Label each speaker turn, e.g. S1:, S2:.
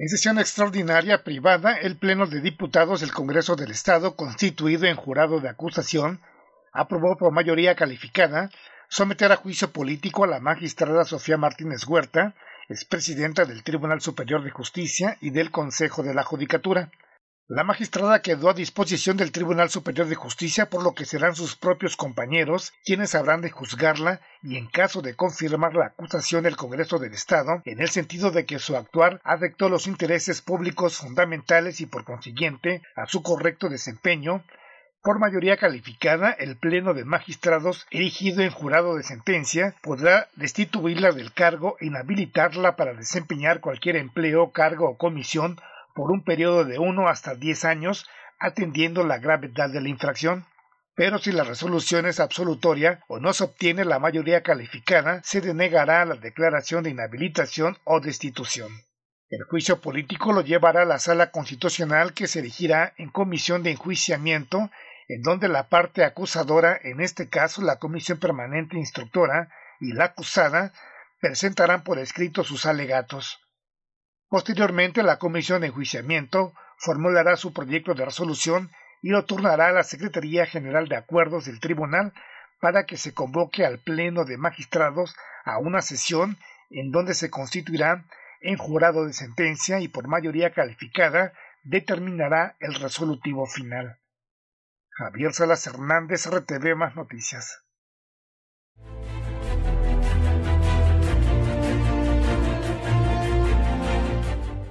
S1: En sesión extraordinaria privada, el Pleno de Diputados del Congreso del Estado, constituido en jurado de acusación, aprobó por mayoría calificada someter a juicio político a la magistrada Sofía Martínez Huerta, expresidenta del Tribunal Superior de Justicia y del Consejo de la Judicatura, la magistrada quedó a disposición del Tribunal Superior de Justicia, por lo que serán sus propios compañeros quienes habrán de juzgarla y en caso de confirmar la acusación del Congreso del Estado, en el sentido de que su actuar afectó los intereses públicos fundamentales y por consiguiente a su correcto desempeño, por mayoría calificada, el Pleno de Magistrados, erigido en jurado de sentencia, podrá destituirla del cargo e inhabilitarla para desempeñar cualquier empleo, cargo o comisión por un periodo de uno hasta diez años atendiendo la gravedad de la infracción. Pero si la resolución es absolutoria o no se obtiene la mayoría calificada, se denegará la declaración de inhabilitación o destitución. El juicio político lo llevará a la sala constitucional que se elegirá en comisión de enjuiciamiento, en donde la parte acusadora, en este caso la comisión permanente instructora, y la acusada presentarán por escrito sus alegatos. Posteriormente, la Comisión de Enjuiciamiento formulará su proyecto de resolución y lo turnará a la Secretaría General de Acuerdos del Tribunal para que se convoque al Pleno de Magistrados a una sesión en donde se constituirá en jurado de sentencia y por mayoría calificada determinará el resolutivo final. Javier Salas Hernández, RTV Más Noticias.